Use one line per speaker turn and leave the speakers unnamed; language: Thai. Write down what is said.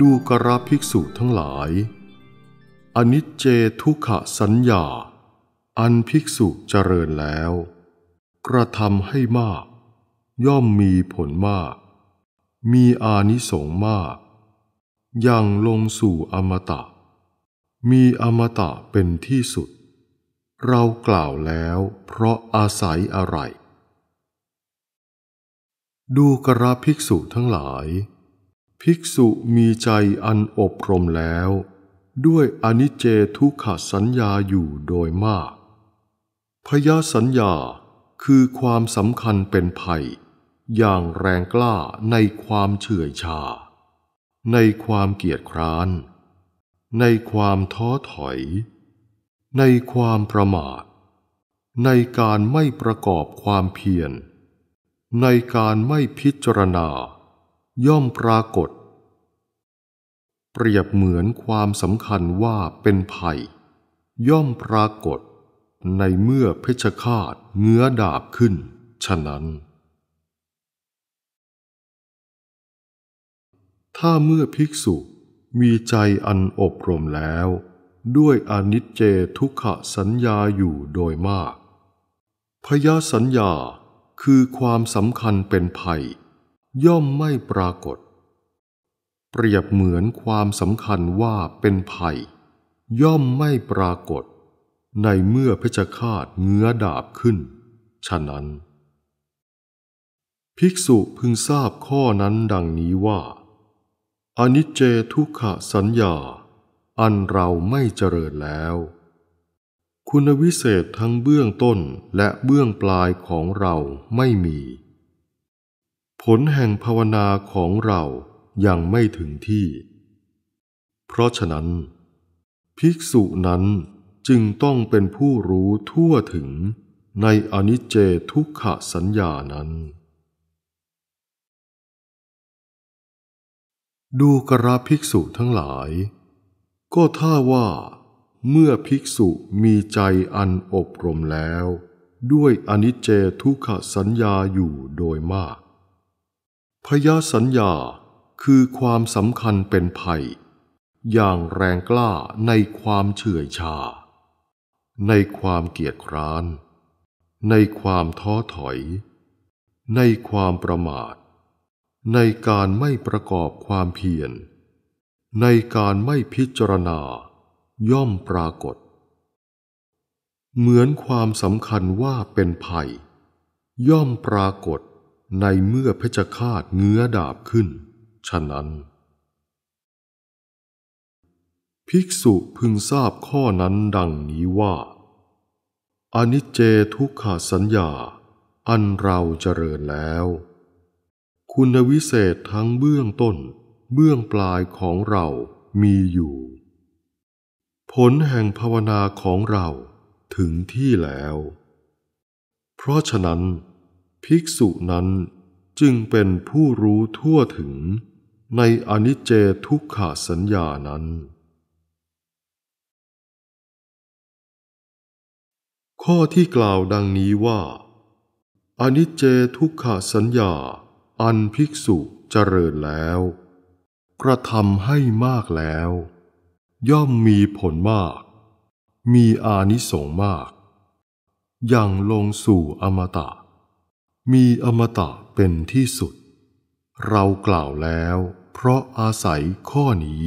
ดูกราภิกษุทั้งหลายอนิจเจทุกขสัญญา อันภิกษุเจริญแล้ว กระทำให้มาก ย่อมมีผลมาก มีอานิสงส์มาก ยังลงสู่อมตะ มีอมตะเป็นที่สุด เรากล่าวแล้วเพราะอาศัยอะไร ดูกระภิกษุทั้งหลายภิกษุมีใจอันอบรมแล้ว ด้วยอนิจเจทุกขสัญญาอยู่โดยมาก พยาสัญญาคือความสำคัญเป็นภัย อย่างแรงกล้าในความเฉื่อยชา ในความเกียจคร้าน ในความท้อถอย ในความประมาท ในการไม่ประกอบความเพียรในการไม่พิจารณาย่อมปรากฏ เปรียบเหมือนความสำคัญว่าเป็นภัย ย่อมปรากฏในเมื่อเพชฌฆาตเงื้อดาบขึ้นฉะนั้น ถ้าเมื่อภิกษุมีใจอันอบรมแล้ว ด้วยอนิจเจทุกขสัญญาอยู่โดยมาก พยาสัญญาคือความสำคัญเป็นภัยย่อมไม่ปรากฏ เปรียบเหมือนความสำคัญว่าเป็นภัย ย่อมไม่ปรากฏ ในเมื่อเพชฌฆาตเงื้อดาบขึ้น ฉะนั้น ภิกษุพึงทราบข้อนั้นดังนี้ว่าอนิจเจทุกขสัญญา อันเราไม่เจริญแล้ว คุณวิเศษทั้งเบื้องต้นและเบื้องปลายของเราไม่มีผลแห่งภาวนาของเรายังไม่ถึงที่ เพราะฉะนั้น ภิกษุนั้นจึงต้องเป็นผู้รู้ทั่วถึงในอนิจเจทุกขสัญญานั้น ดูกระภิกษุทั้งหลาย ก็ถ้าว่าเมื่อภิกษุมีใจอันอบรมแล้วด้วยอนิจเจทุกขสัญญาอยู่โดยมากพยาสัญญาคือความสำคัญเป็นภัย อย่างแรงกล้าในความเฉื่อยชา ในความเกียจคร้าน ในความท้อถอย ในความประมาท ในการไม่ประกอบความเพียรในการไม่พิจารณา ย่อมปรากฏ เหมือนความสำคัญว่าเป็นภัย ย่อมปรากฏในเมื่อเพชฌฆาตเงื้อดาบขึ้น ฉะนั้น ภิกษุพึงทราบข้อนั้นดังนี้ว่าอนิจเจทุกขสัญญา อันเราเจริญแล้ว คุณวิเศษทั้งเบื้องต้น เบื้องปลายของเรา มีอยู่ ผลแห่งภาวนาของเราถึงที่แล้ว เพราะฉะนั้นภิกษุนั้นจึงเป็นผู้รู้ทั่วถึงในอนิจเจทุกขสัญญานั้น ข้อที่กล่าวดังนี้ว่า อนิจเจทุกขสัญญาอันภิกษุเจริญแล้ว กระทำให้มากแล้ว ย่อมมีผลมาก มีอานิสงส์มากอย่างลงสู่อมตะมีอมตะเป็นที่สุด เรากล่าวแล้วเพราะอาศัยข้อนี้